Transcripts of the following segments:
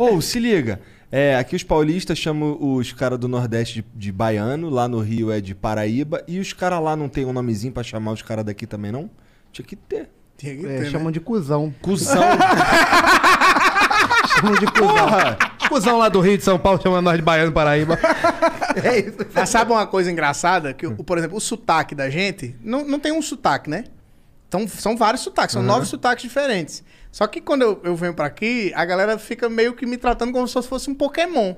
Ou, oh, se liga. É, aqui os paulistas chamam os caras do Nordeste de, de, baiano, lá no Rio é de Paraíba, e os caras lá não tem um nomezinho pra chamar os caras daqui também, não? Tinha que ter. Tinha que é, ter, chamam né? de cuzão. cusão chamam de cuzão. Porra! Cusão lá do Rio de São Paulo chamando nós de baiano Paraíba. é isso. Mas sabe uma coisa engraçada? Que, por exemplo, o sotaque da gente, não, não tem um sotaque, né? Então, são vários sotaques, são uhum. nove sotaques diferentes. Só que quando eu, eu venho para aqui, a galera fica meio que me tratando como se fosse um Pokémon.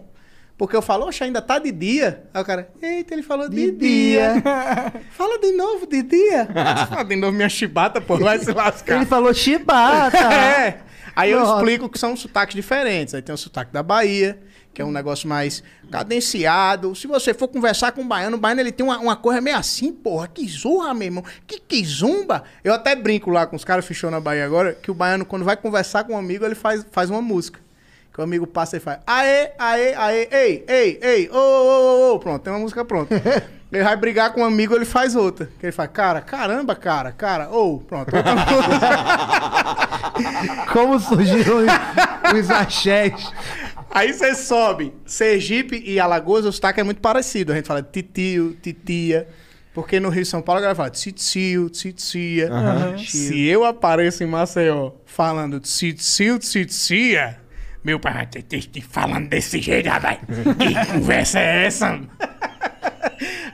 Porque eu falo, oxe, ainda tá de dia. Aí o cara, eita, ele falou de, de dia. dia. Fala de novo, de dia. Fala de novo minha chibata, pô, vai se lascar. Ele falou chibata. é. Aí Nossa. eu explico que são sotaques diferentes. Aí tem o sotaque da Bahia, que é um negócio mais cadenciado. Se você for conversar com o baiano, o baiano ele tem uma, uma coisa é meio assim, porra, que zorra, meu irmão. Que, que zumba. Eu até brinco lá com os caras, fechou na Bahia agora, que o baiano, quando vai conversar com um amigo, ele faz, faz uma música que o amigo passa e faz, aê, aê, aê, ei, ei, ei, ô, ô, ô, ô, pronto, tem uma música pronta. Ele vai brigar com um amigo, ele faz outra. Que ele faz, cara, caramba, cara, cara, ou, oh, pronto. Como surgiram os, os axés? Aí você sobe, Sergipe e Alagoas, o sotaque é muito parecido. A gente fala titio, titia. Porque no Rio de São Paulo a galera fala titio, titia. Uhum. Se eu apareço em Maceió falando titio, titia, meu pai, falando desse jeito, rapaz. Que conversa é essa?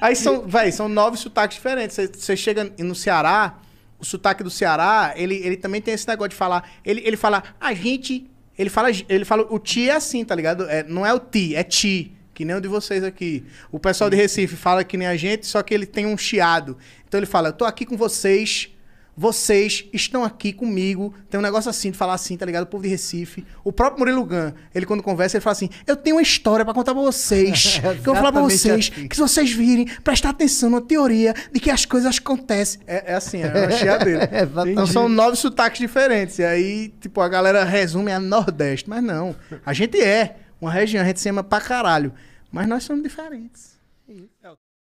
Aí são, véi, são nove sotaques diferentes. Você chega no Ceará, o sotaque do Ceará, ele, ele também tem esse negócio de falar. Ele, ele fala, a gente. Ele fala, ele fala, o ti é assim, tá ligado? É, não é o ti, é ti. Que nem o de vocês aqui. O pessoal de Recife fala que nem a gente, só que ele tem um chiado. Então ele fala, eu tô aqui com vocês vocês estão aqui comigo. Tem um negócio assim de falar assim, tá ligado? O povo de Recife. O próprio Murilo Gun, ele quando conversa, ele fala assim: Eu tenho uma história para contar pra vocês. é, que eu vou falar pra vocês. Assim. Que se vocês virem, prestar atenção na teoria de que as coisas acontecem. É, é assim, é uma cheia dele. É, então são nove sotaques diferentes. E aí, tipo, a galera resume a Nordeste. Mas não. A gente é uma região, a gente se ama pra caralho. Mas nós somos diferentes. É